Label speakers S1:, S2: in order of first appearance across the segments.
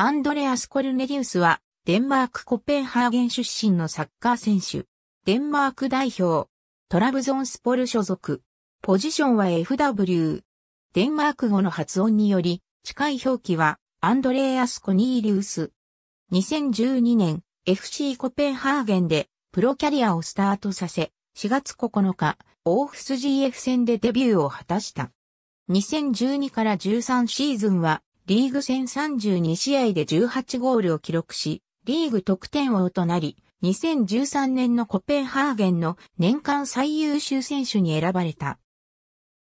S1: アンドレアス・コルネリウスは、デンマーク・コペンハーゲン出身のサッカー選手。デンマーク代表。トラブゾンスポル所属。ポジションは FW。デンマーク語の発音により、近い表記は、アンドレアス・コニーリウス。2012年、FC コペンハーゲンで、プロキャリアをスタートさせ、4月9日、オーフス GF 戦でデビューを果たした。2012から13シーズンは、リーグ戦32試合で18ゴールを記録し、リーグ得点王となり、2013年のコペンハーゲンの年間最優秀選手に選ばれた。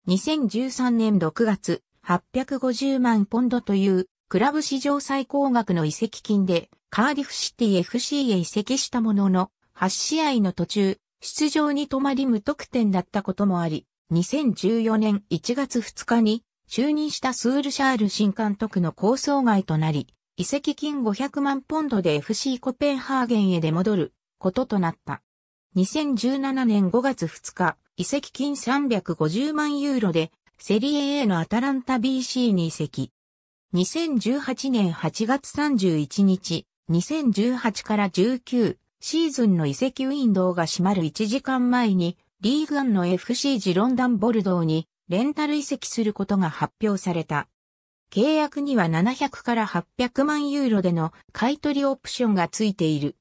S1: 2013年6月、850万ポンドというクラブ史上最高額の移籍金でカーディフシティ FC へ移籍したものの、8試合の途中、出場に止まり無得点だったこともあり、2014年1月2日に就任したスールシャール新監督の構想外となり、移籍金500万ポンドで FC コペンハーゲンへ出戻ることとなった。2017年5月2日、移籍金350万ユーロで、セリエ A のアタランタ BC に移籍。2018年8月31日、2018から19シーズンの移籍ウィンドウが閉まる1時間前に、リーグアンの FC ジロンダンボルドーにレンタル移籍することが発表された。契約には700から800万ユーロでの買取オプションがついている。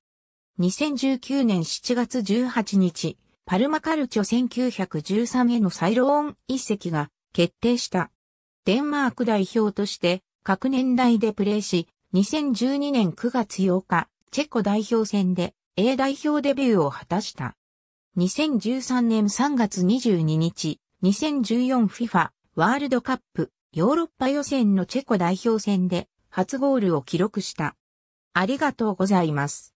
S1: 2019年7月18日、パルマカルチョ1913へのサイローン移籍が決定した。デンマーク代表として各年代でプレーし、2012年9月8日、チェコ代表戦で A 代表デビューを果たした。2013年3月22日、2014FIFA ワールドカップヨーロッパ予選のチェコ代表戦で初ゴールを記録した。ありがとうございます。